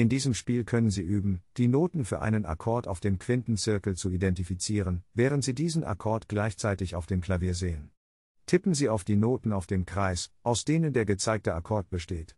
In diesem Spiel können Sie üben, die Noten für einen Akkord auf dem Quintenzirkel zu identifizieren, während Sie diesen Akkord gleichzeitig auf dem Klavier sehen. Tippen Sie auf die Noten auf dem Kreis, aus denen der gezeigte Akkord besteht.